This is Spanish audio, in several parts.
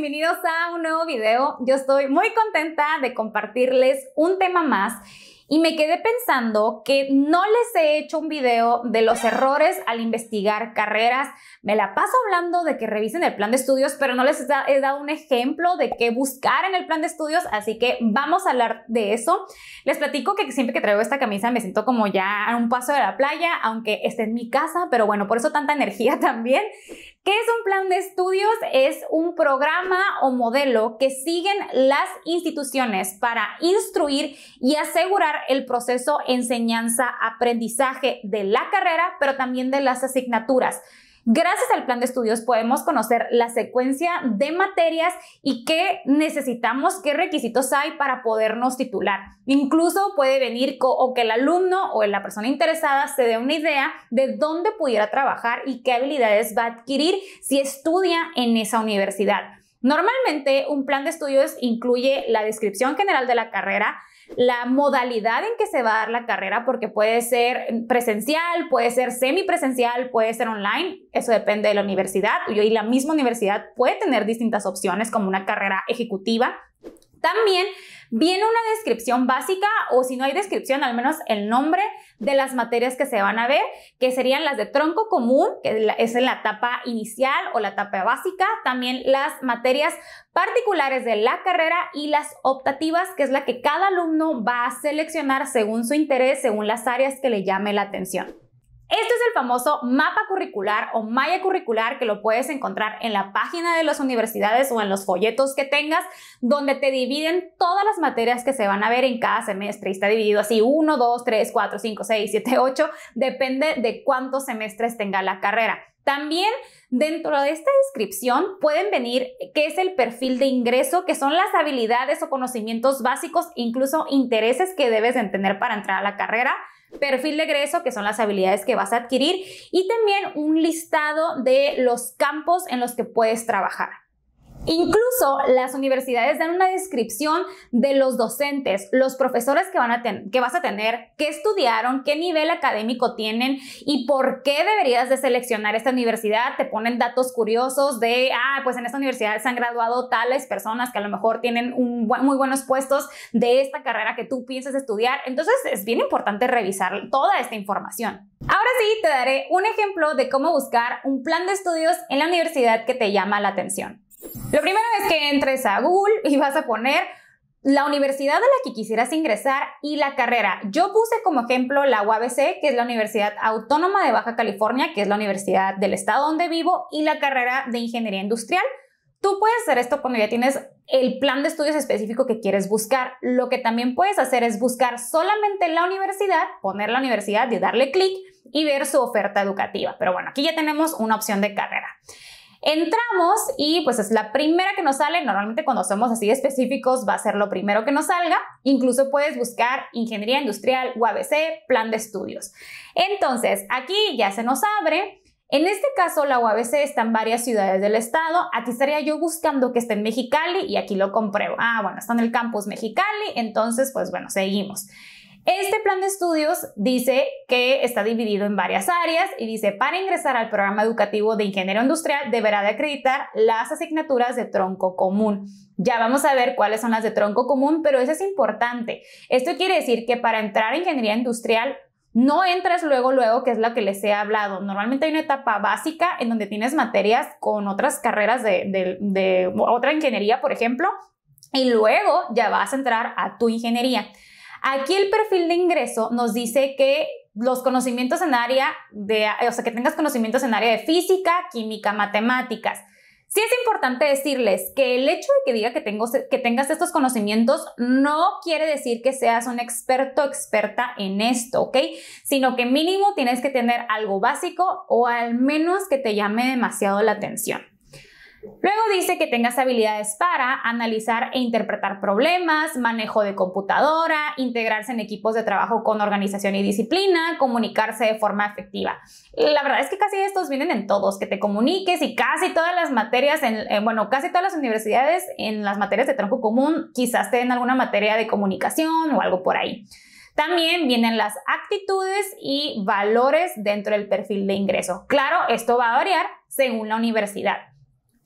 bienvenidos a un nuevo video. Yo estoy muy contenta de compartirles un tema más y me quedé pensando que no les he hecho un video de los errores al investigar carreras. Me la paso hablando de que revisen el plan de estudios, pero no les he dado un ejemplo de qué buscar en el plan de estudios, así que vamos a hablar de eso. Les platico que siempre que traigo esta camisa me siento como ya a un paso de la playa, aunque esté en mi casa, pero bueno, por eso tanta energía también. ¿Qué es un plan de estudios? Es un programa o modelo que siguen las instituciones para instruir y asegurar el proceso enseñanza-aprendizaje de la carrera, pero también de las asignaturas. Gracias al plan de estudios podemos conocer la secuencia de materias y qué necesitamos, qué requisitos hay para podernos titular. Incluso puede venir o que el alumno o la persona interesada se dé una idea de dónde pudiera trabajar y qué habilidades va a adquirir si estudia en esa universidad. Normalmente un plan de estudios incluye la descripción general de la carrera, la modalidad en que se va a dar la carrera, porque puede ser presencial, puede ser semipresencial, puede ser online, eso depende de la universidad y la misma universidad puede tener distintas opciones como una carrera ejecutiva también viene una descripción básica o si no hay descripción, al menos el nombre de las materias que se van a ver, que serían las de tronco común, que es la etapa inicial o la etapa básica, también las materias particulares de la carrera y las optativas, que es la que cada alumno va a seleccionar según su interés, según las áreas que le llame la atención. Este es el famoso mapa curricular o malla curricular que lo puedes encontrar en la página de las universidades o en los folletos que tengas, donde te dividen todas las materias que se van a ver en cada semestre. Y está dividido así 1, 2, 3, 4, 5, 6, 7, 8, depende de cuántos semestres tenga la carrera. También dentro de esta descripción pueden venir qué es el perfil de ingreso, que son las habilidades o conocimientos básicos, incluso intereses que debes tener entender para entrar a la carrera perfil de egreso, que son las habilidades que vas a adquirir, y también un listado de los campos en los que puedes trabajar. Incluso las universidades dan una descripción de los docentes, los profesores que, van vas a tener, qué estudiaron, qué nivel académico tienen y por qué deberías de seleccionar esta universidad. Te ponen datos curiosos de, ah, pues en esta universidad se han graduado tales personas que a lo mejor tienen muy buenos puestos de esta carrera que tú piensas estudiar. Entonces es bien importante revisar toda esta información. Ahora sí, te daré un ejemplo de cómo buscar un plan de estudios en la universidad que te llama la atención. Lo primero es que entres a Google y vas a poner la universidad a la que quisieras ingresar y la carrera. Yo puse como ejemplo la UABC, que es la Universidad Autónoma de Baja California, que es la universidad del estado donde vivo, y la carrera de Ingeniería Industrial. Tú puedes hacer esto cuando ya tienes el plan de estudios específico que quieres buscar. Lo que también puedes hacer es buscar solamente la universidad, poner la universidad y darle clic y ver su oferta educativa. Pero bueno, aquí ya tenemos una opción de carrera. Entramos y pues es la primera que nos sale. Normalmente cuando somos así específicos va a ser lo primero que nos salga. Incluso puedes buscar ingeniería industrial, UABC, plan de estudios. Entonces, aquí ya se nos abre. En este caso, la UABC está en varias ciudades del estado. Aquí estaría yo buscando que esté en Mexicali y aquí lo compruebo. Ah, bueno, está en el campus Mexicali, entonces, pues bueno, seguimos. Este plan de estudios dice que está dividido en varias áreas y dice, para ingresar al programa educativo de ingeniero industrial deberá de acreditar las asignaturas de tronco común. Ya vamos a ver cuáles son las de tronco común, pero eso es importante. Esto quiere decir que para entrar a ingeniería industrial no entras luego, luego, que es lo que les he hablado. Normalmente hay una etapa básica en donde tienes materias con otras carreras de, de otra ingeniería, por ejemplo, y luego ya vas a entrar a tu ingeniería. Aquí el perfil de ingreso nos dice que los conocimientos en área de, o sea, que tengas conocimientos en área de física, química, matemáticas. Sí es importante decirles que el hecho de que diga que, que tengas estos conocimientos no quiere decir que seas un experto experta en esto, ¿ok? Sino que mínimo tienes que tener algo básico o al menos que te llame demasiado la atención. Luego dice que tengas habilidades para analizar e interpretar problemas, manejo de computadora, integrarse en equipos de trabajo con organización y disciplina, comunicarse de forma efectiva. La verdad es que casi estos vienen en todos, que te comuniques y casi todas las materias, bueno, casi todas las universidades en las materias de tronco común quizás tengan alguna materia de comunicación o algo por ahí. También vienen las actitudes y valores dentro del perfil de ingreso. Claro, esto va a variar según la universidad.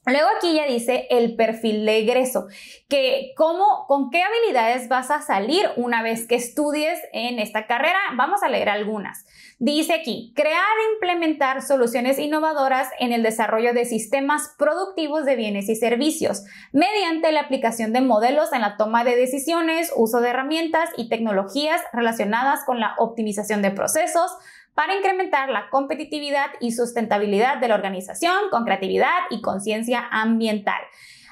Luego aquí ya dice el perfil de egreso, que cómo, con qué habilidades vas a salir una vez que estudies en esta carrera. Vamos a leer algunas. Dice aquí, crear e implementar soluciones innovadoras en el desarrollo de sistemas productivos de bienes y servicios, mediante la aplicación de modelos en la toma de decisiones, uso de herramientas y tecnologías relacionadas con la optimización de procesos, para incrementar la competitividad y sustentabilidad de la organización con creatividad y conciencia ambiental.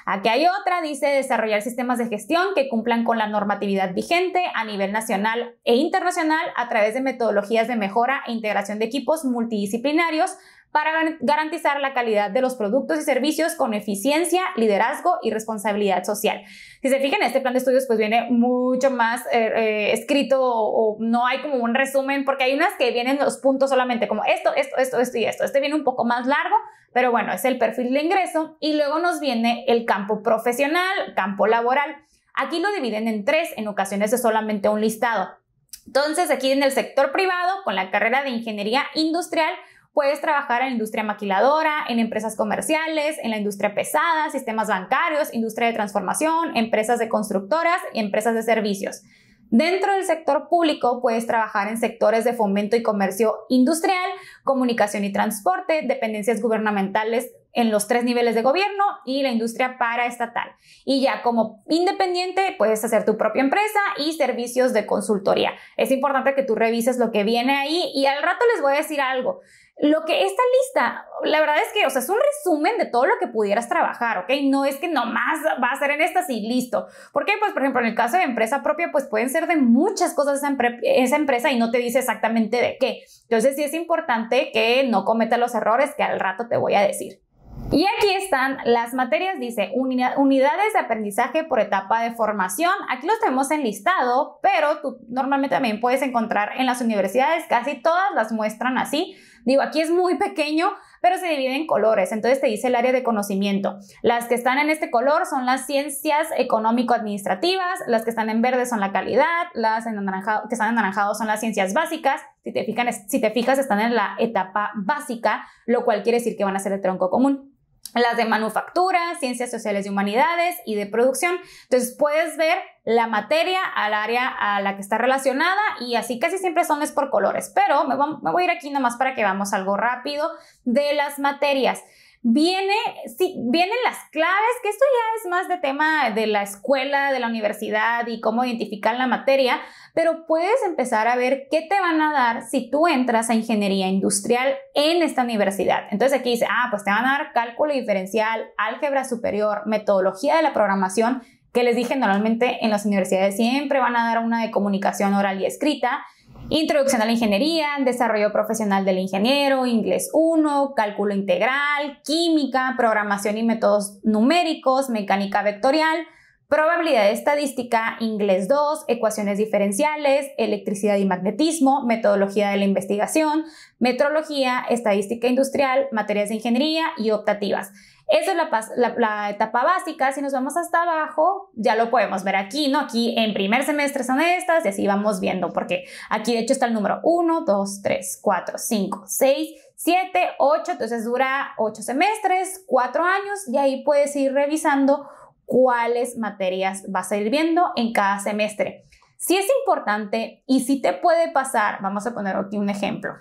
Aquí hay otra, dice desarrollar sistemas de gestión que cumplan con la normatividad vigente a nivel nacional e internacional a través de metodologías de mejora e integración de equipos multidisciplinarios para garantizar la calidad de los productos y servicios con eficiencia, liderazgo y responsabilidad social. Si se fijan, este plan de estudios pues viene mucho más eh, eh, escrito o, no hay como un resumen, porque hay unas que vienen los puntos solamente como esto, esto, esto, esto y esto. Este viene un poco más largo, pero bueno, es el perfil de ingreso y luego nos viene el campo profesional, campo laboral. Aquí lo dividen en tres, en ocasiones es solamente un listado. Entonces, aquí en el sector privado, con la carrera de ingeniería industrial, Puedes trabajar en la industria maquiladora, en empresas comerciales, en la industria pesada, sistemas bancarios, industria de transformación, empresas de constructoras y empresas de servicios. Dentro del sector público puedes trabajar en sectores de fomento y comercio industrial, comunicación y transporte, dependencias gubernamentales en los tres niveles de gobierno y la industria paraestatal. Y ya como independiente puedes hacer tu propia empresa y servicios de consultoría. Es importante que tú revises lo que viene ahí y al rato les voy a decir algo. Lo que esta lista, la verdad es que, o sea, es un resumen de todo lo que pudieras trabajar, ¿ok? No es que nomás va a ser en estas y listo. Porque, pues, por ejemplo, en el caso de empresa propia, pues pueden ser de muchas cosas esa, esa empresa y no te dice exactamente de qué. Entonces, sí es importante que no cometas los errores que al rato te voy a decir. Y aquí están las materias, dice, unidades de aprendizaje por etapa de formación. Aquí los tenemos listado, pero tú normalmente también puedes encontrar en las universidades, casi todas las muestran así. Digo, aquí es muy pequeño, pero se divide en colores, entonces te dice el área de conocimiento. Las que están en este color son las ciencias económico-administrativas, las que están en verde son la calidad, las que están en anaranjado son las ciencias básicas, si te, si te fijas están en la etapa básica, lo cual quiere decir que van a ser el tronco común las de manufactura, ciencias sociales y humanidades y de producción. Entonces puedes ver la materia al área a la que está relacionada y así casi siempre son es por colores, pero me voy, a ir aquí nomás para que vamos algo rápido de las materias sí, vienen las claves, que esto ya es más de tema de la escuela, de la universidad y cómo identificar la materia, pero puedes empezar a ver qué te van a dar si tú entras a ingeniería industrial en esta universidad. Entonces aquí dice, ah, pues te van a dar cálculo diferencial, álgebra superior, metodología de la programación, que les dije normalmente en las universidades siempre van a dar una de comunicación oral y escrita Introducción a la ingeniería, desarrollo profesional del ingeniero, inglés 1, cálculo integral, química, programación y métodos numéricos, mecánica vectorial, probabilidad estadística, inglés 2, ecuaciones diferenciales, electricidad y magnetismo, metodología de la investigación, metrología, estadística industrial, materias de ingeniería y optativas. Esa es la, etapa básica. Si nos vamos hasta abajo, ya lo podemos ver aquí, ¿no? Aquí en primer semestre son estas y así vamos viendo, porque aquí de hecho está el número 1, 2, 3, 4, 5, 6, 7, 8. Entonces dura 8 semestres, 4 años y ahí puedes ir revisando cuáles materias vas a ir viendo en cada semestre. Si es importante y si te puede pasar, vamos a poner aquí un ejemplo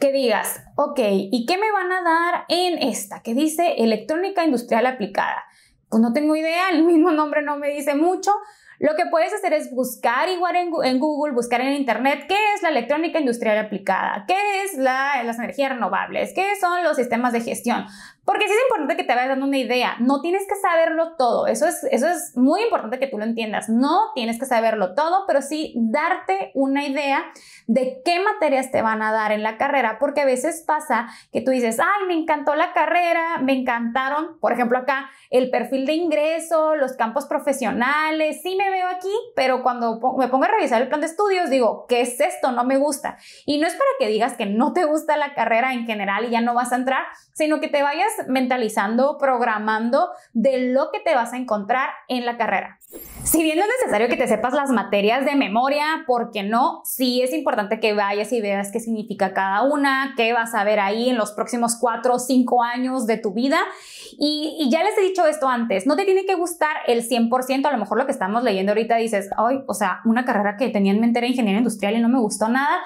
que digas, ok, ¿y qué me van a dar en esta que dice electrónica industrial aplicada? Pues no tengo idea, el mismo nombre no me dice mucho, lo que puedes hacer es buscar igual en, Google, buscar en Internet qué es la electrónica industrial aplicada, qué es las energías renovables, qué son los sistemas de gestión. Porque sí es importante que te vayas dando una idea. No tienes que saberlo todo. Eso es, eso es muy importante que tú lo entiendas. No tienes que saberlo todo, pero sí darte una idea de qué materias te van a dar en la carrera. Porque a veces pasa que tú dices, ay, me encantó la carrera, me encantaron, por ejemplo, acá el perfil de ingreso, los campos profesionales, sí me veo aquí, pero cuando me pongo a revisar el plan de estudios, digo, ¿qué es esto? No me gusta. Y no es para que digas que no te gusta la carrera en general y ya no vas a entrar, sino que te vayas mentalizando, programando de lo que te vas a encontrar en la carrera. Si bien no es necesario que te sepas las materias de memoria, porque no, sí es importante que vayas y veas qué significa cada una, qué vas a ver ahí en los próximos cuatro o cinco años de tu vida. Y, y ya les he dicho esto antes, no te tiene que gustar el 100%, a lo mejor lo que estamos leyendo ahorita dices, ay, o sea, una carrera que tenía en mente era ingeniería industrial y no me gustó nada,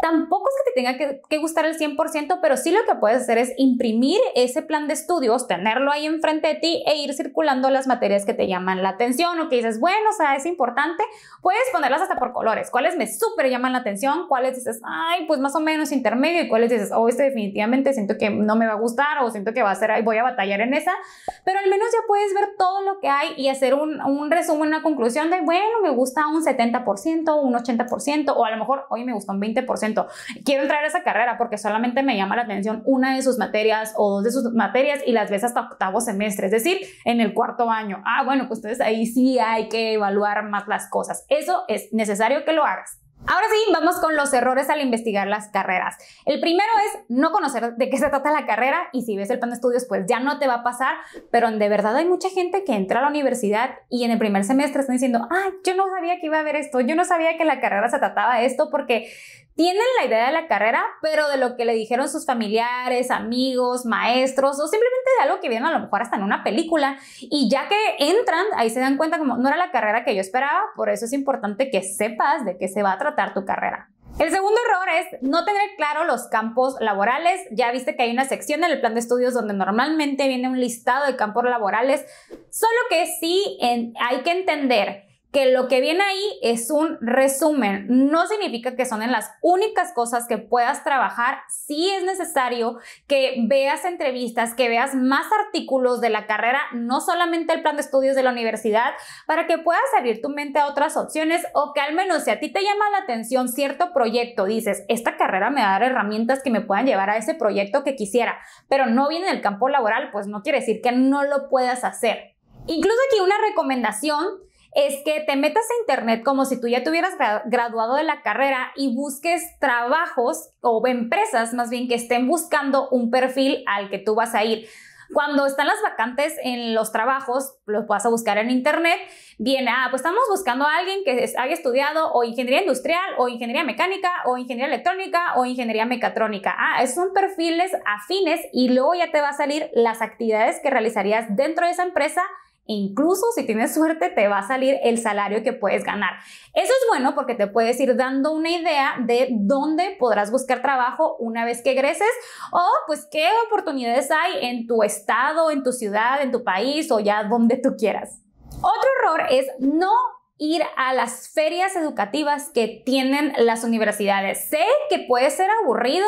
Tampoco es que te tenga que, gustar el 100%, pero sí lo que puedes hacer es imprimir ese plan de estudios, tenerlo ahí enfrente de ti e ir circulando las materias que te llaman la atención o que dices, bueno, o sea, es importante. Puedes ponerlas hasta por colores. ¿Cuáles me súper llaman la atención? ¿Cuáles dices, ay, pues más o menos intermedio? ¿Y cuáles dices, oh, este definitivamente siento que no me va a gustar o siento que va a ser, ahí voy a batallar en esa? Pero al menos ya puedes ver todo lo que hay y hacer un, resumen, una conclusión de, bueno, me gusta un 70%, un 80% o a lo mejor hoy me gusta un 20% Quiero entrar a esa carrera porque solamente me llama la atención una de sus materias o dos de sus materias y las ves hasta octavo semestre, es decir, en el cuarto año. Ah, bueno, pues entonces ahí sí hay que evaluar más las cosas. Eso es necesario que lo hagas. Ahora sí, vamos con los errores al investigar las carreras. El primero es no conocer de qué se trata la carrera y si ves el plan de estudios pues ya no te va a pasar, pero de verdad hay mucha gente que entra a la universidad y en el primer semestre están diciendo, ah, yo no sabía que iba a haber esto, yo no sabía que la carrera se trataba de esto porque tienen la idea de la carrera, pero de lo que le dijeron sus familiares, amigos, maestros, o simplemente de algo que vieron a lo mejor hasta en una película. Y ya que entran, ahí se dan cuenta como no era la carrera que yo esperaba, por eso es importante que sepas de qué se va a tratar tu carrera. El segundo error es no tener claro los campos laborales. Ya viste que hay una sección en el plan de estudios donde normalmente viene un listado de campos laborales, solo que sí hay que entender que lo que viene ahí es un resumen. No significa que son en las únicas cosas que puedas trabajar. Sí es necesario que veas entrevistas, que veas más artículos de la carrera, no solamente el plan de estudios de la universidad, para que puedas abrir tu mente a otras opciones o que al menos si a ti te llama la atención cierto proyecto, dices, esta carrera me va a dar herramientas que me puedan llevar a ese proyecto que quisiera, pero no viene el campo laboral, pues no quiere decir que no lo puedas hacer. Incluso aquí una recomendación es que te metas a internet como si tú ya tuvieras graduado de la carrera y busques trabajos o empresas más bien que estén buscando un perfil al que tú vas a ir. Cuando están las vacantes en los trabajos, los vas a buscar en internet. viene, ah, pues estamos buscando a alguien que haya estudiado o ingeniería industrial, o ingeniería mecánica, o ingeniería electrónica, o ingeniería mecatrónica. Ah, son perfiles afines y luego ya te va a salir las actividades que realizarías dentro de esa empresa incluso si tienes suerte te va a salir el salario que puedes ganar. Eso es bueno porque te puedes ir dando una idea de dónde podrás buscar trabajo una vez que egreses o pues qué oportunidades hay en tu estado, en tu ciudad, en tu país o ya donde tú quieras. Otro error es no ir a las ferias educativas que tienen las universidades. Sé que puede ser aburrido,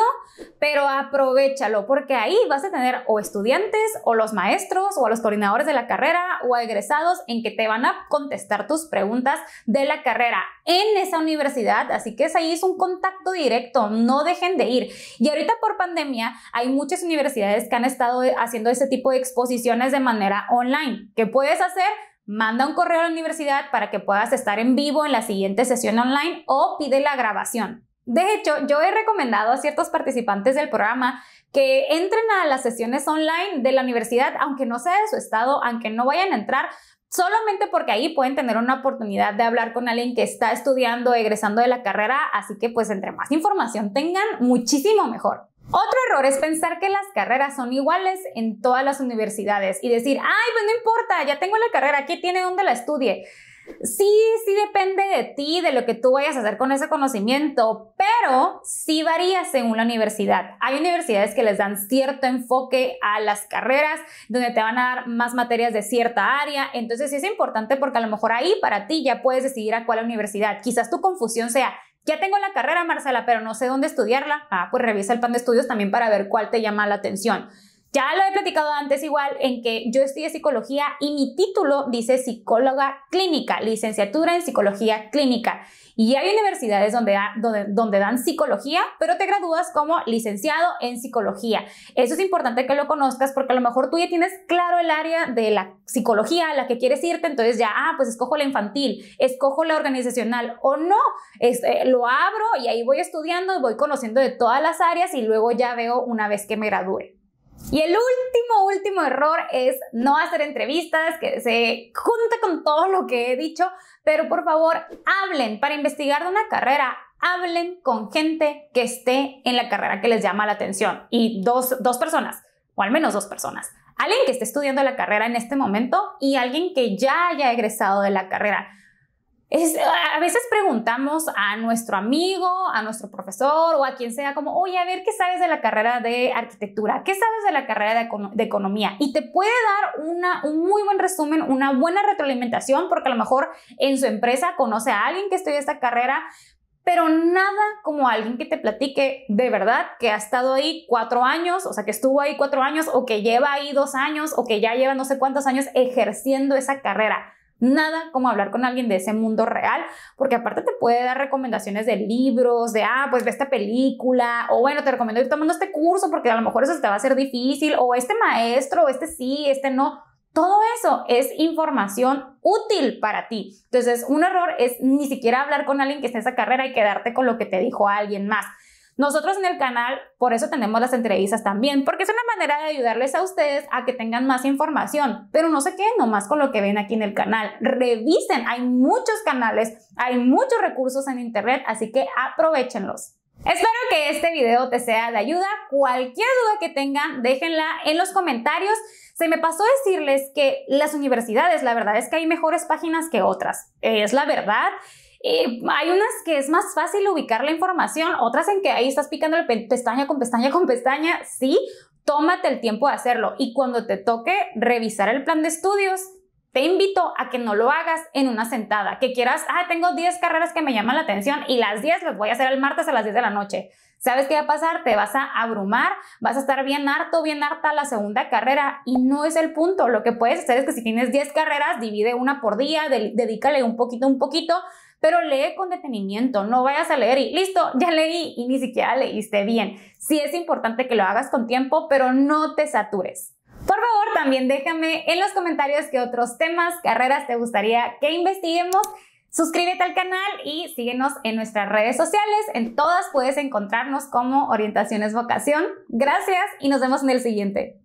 pero aprovechalo porque ahí vas a tener o estudiantes o los maestros o los coordinadores de la carrera o egresados en que te van a contestar tus preguntas de la carrera en esa universidad, así que es ahí es un contacto directo, no dejen de ir. Y ahorita por pandemia hay muchas universidades que han estado haciendo ese tipo de exposiciones de manera online. ¿Qué puedes hacer? Manda un correo a la universidad para que puedas estar en vivo en la siguiente sesión online o pide la grabación. De hecho, yo he recomendado a ciertos participantes del programa que entren a las sesiones online de la universidad, aunque no sea de su estado, aunque no vayan a entrar, solamente porque ahí pueden tener una oportunidad de hablar con alguien que está estudiando, egresando de la carrera, así que pues entre más información tengan, muchísimo mejor. Otro error es pensar que las carreras son iguales en todas las universidades y decir, ay, pues no importa, ya tengo la carrera, ¿Qué tiene donde la estudie. Sí, sí depende de ti, de lo que tú vayas a hacer con ese conocimiento, pero sí varía según la universidad. Hay universidades que les dan cierto enfoque a las carreras, donde te van a dar más materias de cierta área, entonces sí es importante porque a lo mejor ahí para ti ya puedes decidir a cuál universidad. Quizás tu confusión sea, ya tengo la carrera, Marcela, pero no sé dónde estudiarla. Ah, pues revisa el plan de estudios también para ver cuál te llama la atención. Ya lo he platicado antes igual en que yo estudié psicología y mi título dice psicóloga clínica, licenciatura en psicología clínica. Y hay universidades donde, donde, dan psicología, pero te gradúas como licenciado en psicología. Eso es importante que lo conozcas porque a lo mejor tú ya tienes claro el área de la psicología a la que quieres irte, entonces ya, ah, pues escojo la infantil, escojo la organizacional o no, este, lo abro y ahí voy estudiando, voy conociendo de todas las áreas y luego ya veo una vez que me gradúe. Y el último, último error es no hacer entrevistas, que se junta con todo lo que he dicho, pero por favor hablen para investigar de una carrera. Hablen con gente que esté en la carrera que les llama la atención y dos, dos personas, o al menos dos personas. Alguien que esté estudiando la carrera en este momento y alguien que ya haya egresado de la carrera a veces preguntamos a nuestro amigo, a nuestro profesor o a quien sea como, oye, a ver, ¿qué sabes de la carrera de arquitectura? ¿Qué sabes de la carrera de, economía? Y te puede dar una, un muy buen resumen, una buena retroalimentación, porque a lo mejor en su empresa conoce a alguien que estudia esta carrera, pero nada como alguien que te platique de verdad que ha estado ahí cuatro años, o sea, que estuvo ahí cuatro años o que lleva ahí dos años o que ya lleva no sé cuántos años ejerciendo esa carrera nada como hablar con alguien de ese mundo real, porque aparte te puede dar recomendaciones de libros, de, ah, pues ve esta película, o bueno, te recomiendo ir tomando este curso porque a lo mejor eso te va a ser difícil, o este maestro, este sí, este no. Todo eso es información útil para ti. Entonces, un error es ni siquiera hablar con alguien que está en esa carrera y quedarte con lo que te dijo alguien más. Nosotros en el canal, por eso tenemos las entrevistas también, porque es una manera de ayudarles a ustedes a que tengan más información, pero no se queden nomás con lo que ven aquí en el canal. Revisen, hay muchos canales, hay muchos recursos en Internet, así que aprovechenlos. Espero que este video te sea de ayuda. Cualquier duda que tengan, déjenla en los comentarios. Se me pasó decirles que las universidades, la verdad es que hay mejores páginas que otras. Es la verdad. Eh, hay unas que es más fácil ubicar la información, otras en que ahí estás picando pestaña con pestaña con pestaña, sí, tómate el tiempo de hacerlo y cuando te toque revisar el plan de estudios, te invito a que no lo hagas en una sentada, que quieras, ah, tengo 10 carreras que me llaman la atención y las 10 las voy a hacer el martes a las 10 de la noche. ¿Sabes qué va a pasar? Te vas a abrumar, vas a estar bien harto, bien harta la segunda carrera y no es el punto. Lo que puedes hacer es que si tienes 10 carreras, divide una por día, dedícale un poquito, un poquito pero lee con detenimiento, no vayas a leer y listo, ya leí y ni siquiera leíste bien. Sí es importante que lo hagas con tiempo, pero no te satures. Por favor, también déjame en los comentarios qué otros temas, carreras te gustaría que investiguemos. Suscríbete al canal y síguenos en nuestras redes sociales. En todas puedes encontrarnos como Orientaciones Vocación. Gracias y nos vemos en el siguiente.